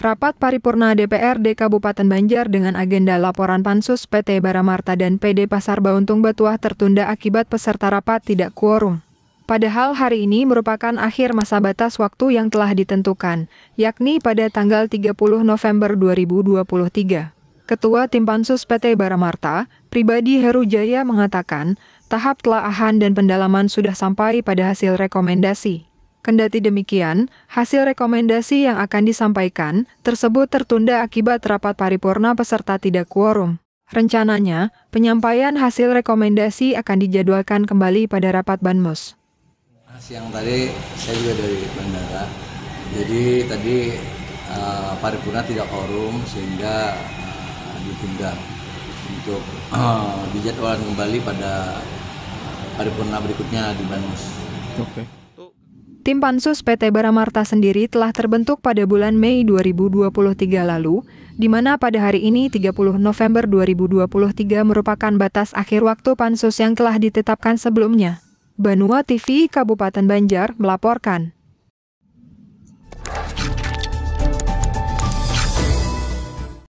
Rapat paripurna DPRD Kabupaten Banjar dengan agenda laporan pansus PT Baramarta dan PD Pasar Bauntung Batuah tertunda akibat peserta rapat tidak kuorum. Padahal hari ini merupakan akhir masa batas waktu yang telah ditentukan, yakni pada tanggal 30 November 2023. Ketua Tim Pansus PT Baramarta, pribadi Heru Jaya mengatakan, tahap telaahan dan pendalaman sudah sampai pada hasil rekomendasi. Kendati demikian, hasil rekomendasi yang akan disampaikan tersebut tertunda akibat rapat paripurna peserta tidak quorum. Rencananya, penyampaian hasil rekomendasi akan dijadwalkan kembali pada rapat Banmus. Nah, siang tadi saya juga dari bandara, jadi tadi uh, paripurna tidak quorum sehingga uh, ditunda untuk uh, dijadwalkan kembali pada paripurna berikutnya di Banmus. Oke. Okay. Tim Pansus PT Baramarta sendiri telah terbentuk pada bulan Mei 2023 lalu, di mana pada hari ini 30 November 2023 merupakan batas akhir waktu Pansus yang telah ditetapkan sebelumnya. Banua TV Kabupaten Banjar melaporkan.